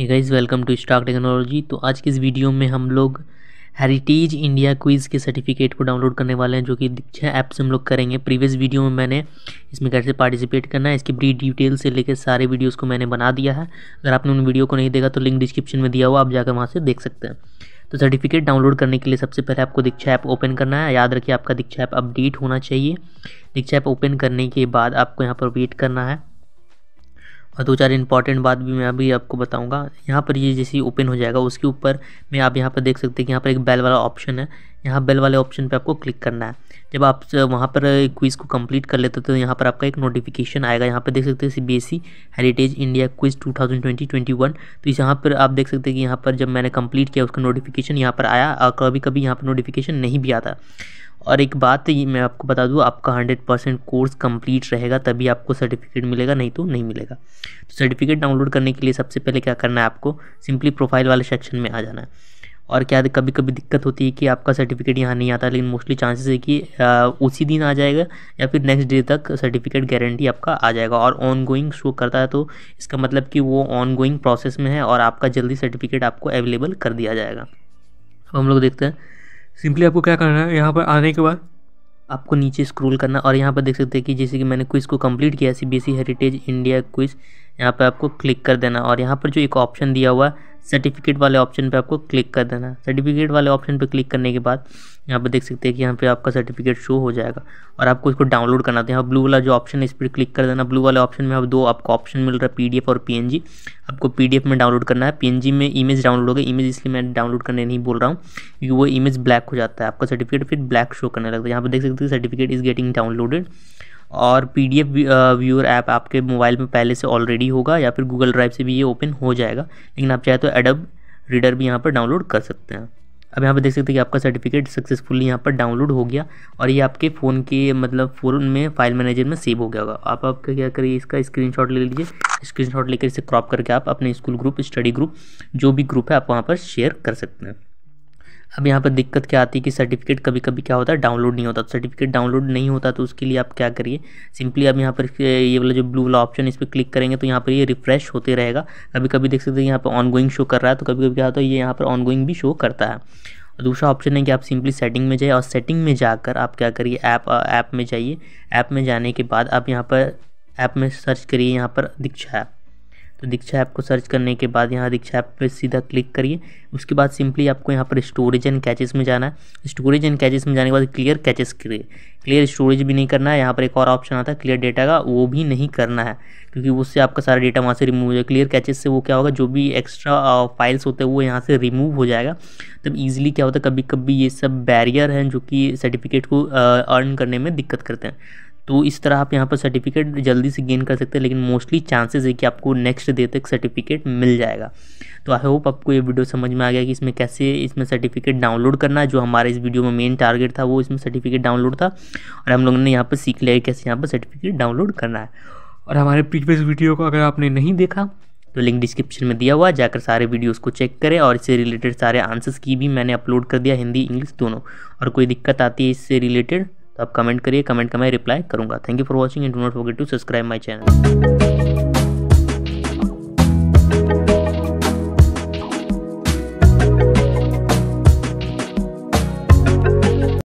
ये guys welcome to stock technology तो आज की इस वीडियो में हम लोग हेरिटेज इंडिया क्विज़ के सर्टिफिकेट को डाउनलोड करने वाले हैं जो कि दीक्षा ऐप से हम लोग करेंगे प्रीवियस वीडियो में मैंने इसमें कैसे पार्टिसिपेट करना है इसकी ब्रीफ डिटेल से लेकर सारे वीडियोस को मैंने बना दिया है अगर आपने उन वीडियो को नहीं देखा तो लिंक डिस्क्रिप्शन में दिया हुआ आप जाकर वहाँ से देख सकते हैं तो सर्टिफिकेट डाउनलोड करने के लिए सबसे पहले आपको दीक्षा ऐप ओपन करना है याद रखिए आपका दीक्षा ऐप अपडेट होना चाहिए दीक्षा ऐप ओपन करने के बाद आपको यहाँ पर वेट करना है और दो चार इंपॉर्टेंट बात भी मैं अभी आपको बताऊंगा यहाँ पर ये जैसे ओपन हो जाएगा उसके ऊपर में आप यहाँ पर देख सकते हैं कि यहाँ पर एक बेल वाला ऑप्शन है यहाँ बेल वाले ऑप्शन पे आपको क्लिक करना है जब आप वहाँ पर क्विज़ को कंप्लीट कर लेते तो यहाँ पर आपका एक नोटिफिकेशन आएगा यहाँ पर देख सकते हैं see heritage India quiz two thousand तो इस यहाँ पर आप देख सकते हैं कि यहाँ पर जब मैंने कंप्लीट किया उसका नोटिफिकेशन यहाँ पर आया और कभी कभी यहाँ पर नोटिफिकेशन नहीं भी आता और एक बात ये मैं आपको बता दूँ आपका हंड्रेड परसेंट कोर्स कंप्लीट रहेगा तभी आपको सर्टिफिकेट मिलेगा नहीं तो नहीं मिलेगा तो सर्टिफिकेट डाउनलोड करने के लिए सबसे पहले क्या करना है आपको सिंपली प्रोफाइल वाले सेक्शन में आ जाना है और क्या कभी कभी दिक्कत होती है कि आपका सर्टिफिकेट यहाँ नहीं आता लेकिन मोस्टली चांसेस है कि आ, उसी दिन आ जाएगा या फिर नेक्स्ट डे तक सर्टिफिकेट गारंटी आपका आ जाएगा और ऑन गोइंग शो करता है तो इसका मतलब कि वो ऑन गोइंग प्रोसेस में है और आपका जल्दी सर्टिफिकेट आपको अवेलेबल कर दिया जाएगा अब हम लोग देखते हैं सिंपली आपको क्या करना है यहाँ पर आने के बाद आपको नीचे स्क्रॉल करना और यहाँ पर देख सकते हैं कि जैसे कि मैंने क्विज़ को कंप्लीट किया सी बी हेरिटेज इंडिया क्विज़ यहाँ पर आपको क्लिक कर देना और यहाँ पर जो एक ऑप्शन दिया हुआ है सर्टिफिकेट वाले ऑप्शन पे आपको क्लिक कर देना है सर्टिफिकेट वाले ऑप्शन पे क्लिक करने के बाद यहाँ पर देख सकते हैं कि यहाँ पे आपका सर्टिफिकेट शो हो जाएगा और आपको इसको डाउनलोड करना था तो यहाँ ब्लू वाला जो ऑप्शन है इस पर क्लिक कर देना ब्लू वाले ऑप्शन में आप दो आपको ऑप्शन मिल रहा है पीडीएफ और पीएनजी आपको पीडीएफ में डाउनलोड करना है पीएनजी में इमेज डाउनलोड होगा इमेज इसलिए मैं डाउनलोड करने नहीं बोल रहा हूँ क्योंकि वो इमेज ब्लैक हो जाता है आपका सर्टिफिकेट फिर ब्लैक शो करने लगता है यहाँ पर देख सकते हैं सर्टिफिकेट इज़ गेटिंग डाउनलोडेड और P D F viewer app आपके मोबाइल में पहले से ऑलरेडी होगा या फिर गूगल ड्राइव से भी ये ओपन हो जाएगा लेकिन आप चाहे तो एडब रीडर भी यहाँ पर डाउनलोड कर सकते हैं अब यहाँ पर देख सकते हैं कि आपका सर्टिफिकेट सक्सेसफुली यहाँ पर डाउनलोड हो गया और ये आपके फ़ोन के मतलब फ़ोन में फाइल मैनेजर में सेव हो गया होगा आप आपका क्या करिए इसका स्क्रीनशॉट ले लीजिए स्क्रीनशॉट लेकर इसे क्रॉप करके आप अपने स्कूल ग्रुप स्टडी ग्रुप जो भी ग्रुप है आप वहाँ पर शेयर कर सकते हैं अब यहाँ पर दिक्कत क्या आती है कि सर्टिफिकेट कभी कभी क्या होता है डाउनलोड नहीं होता तो सर्टिफिकेट डाउनलोड नहीं होता तो उसके लिए आप क्या करिए सिंपली आप यहाँ पर ये वाला जो ब्लू वाला ऑप्शन इस पर क्लिक करेंगे तो यहाँ पर ये रिफ्रेश होते रहेगा कभी कभी देख सकते हैं यहाँ पर ऑनगोइंग शो कर रहा है तो कभी कभी क्या होता है ये यहाँ पर ऑनगोइंग भी शो करता है दूसरा ऑप्शन है कि आप सिंपली सेटिंग में जाइए और सेटिंग में जाकर आप क्या करिए ऐप ऐप में जाइए ऐप में जाने के बाद आप यहाँ पर ऐप में सर्च करिए यहाँ पर दीक्षा ऐप तो दीक्षा ऐप को सर्च करने के बाद यहाँ दीक्षा ऐप पे सीधा क्लिक करिए उसके बाद सिंपली आपको यहाँ पर स्टोरेज एंड कैचेस में जाना है स्टोरेज एंड कैचेस में जाने के बाद क्लियर कैचेस करिए क्लियर स्टोरेज भी नहीं करना है यहाँ पर एक और ऑप्शन आता है क्लियर डेटा का वो भी नहीं करना है क्योंकि उससे आपका सारा डेटा वहाँ से रिमूव हो जाएगा क्लियर कैचेस से वो क्या होगा जो भी एक्स्ट्रा फाइल्स होते हैं वो यहाँ से रिमूव हो जाएगा तब ईजिली क्या होता है कभी कभी ये सब बैरियर हैं जो कि सर्टिफिकेट को अर्न करने में दिक्कत करते हैं तो इस तरह आप यहाँ पर सर्टिफिकेट जल्दी से गेन कर सकते हैं लेकिन मोस्टली चांसेस है कि आपको नेक्स्ट डे तक सर्टिफिकेट मिल जाएगा तो आई होप आपको ये वीडियो समझ में आ गया कि इसमें कैसे इसमें सर्टिफिकेट डाउनलोड करना है जो हमारे इस वीडियो में मेन टारगेट था वो इसमें सर्टिफिकेट डाउनलोड था और हम लोगों ने यहाँ पर सीख लिया कैसे यहाँ पर सर्टिफिकेट डाउनलोड करना है और हमारे प्रीवियस वीडियो को अगर आपने नहीं देखा तो लिंक डिस्क्रिप्शन में दिया हुआ जाकर सारे वीडियोस को चेक करें और इससे रिलेटेड सारे आंसर्स की भी मैंने अपलोड कर दिया हिंदी इंग्लिश दोनों और कोई दिक्कत आती है इससे रिलेटेड तो आप कमेंट करिए कमेंट का मैं रिप्लाई करूँगा thank you for watching and do not forget to subscribe my channel